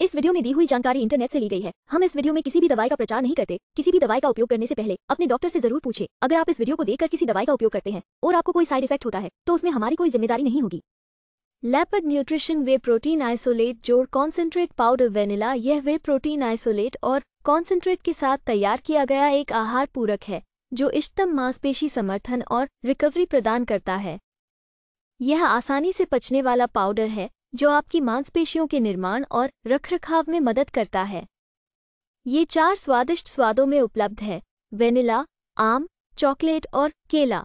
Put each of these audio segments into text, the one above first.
इस वीडियो में दी हुई जानकारी इंटरनेट से ली गई है हम इस वीडियो में किसी भी दवाई का प्रचार नहीं करते किसी भी दवाई का उपयोग करने से पहले अपने डॉक्टर से जरूर पूछे अगर आप इस वीडियो को देखकर किसी दवाई का उपयोग करते हैं और आपको कोई साइड इफेक्ट होता है तो उसमें हमारी कोई जिम्मेदारी नहीं होगी लैपड न्यूट्रिशन वे प्रोटीन आइसोलेट जोड़ कॉन्सेंट्रेट पाउडर वेनिला यह वे प्रोटीन आइसोलेट और कॉन्सेंट्रेट के साथ तैयार किया गया एक आहार पूरक है जो इष्टतम मांसपेशी समर्थन और रिकवरी प्रदान करता है यह आसानी से पचने वाला पाउडर है जो आपकी मांसपेशियों के निर्माण और रखरखाव में मदद करता है ये चार स्वादिष्ट स्वादों में उपलब्ध है वेनिला आम चॉकलेट और केला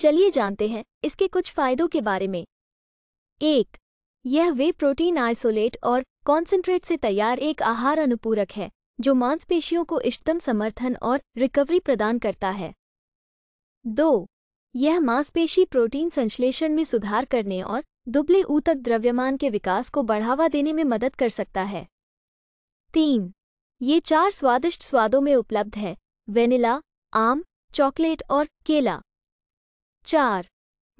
चलिए जानते हैं इसके कुछ फायदों के बारे में एक यह वे प्रोटीन आइसोलेट और कॉन्सेंट्रेट से तैयार एक आहार अनुपूरक है जो मांसपेशियों को इष्टतम समर्थन और रिकवरी प्रदान करता है दो यह मांसपेशी प्रोटीन संश्लेषण में सुधार करने और दुबले ऊतक द्रव्यमान के विकास को बढ़ावा देने में मदद कर सकता है तीन ये चार स्वादिष्ट स्वादों में उपलब्ध है वेनिला आम चॉकलेट और केला चार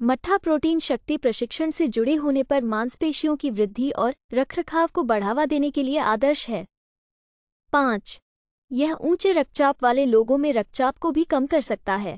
मट्ठा प्रोटीन शक्ति प्रशिक्षण से जुड़े होने पर मांसपेशियों की वृद्धि और रखरखाव को बढ़ावा देने के लिए आदर्श है पाँच यह ऊंचे रक्तचाप वाले लोगों में रक्तचाप को भी कम कर सकता है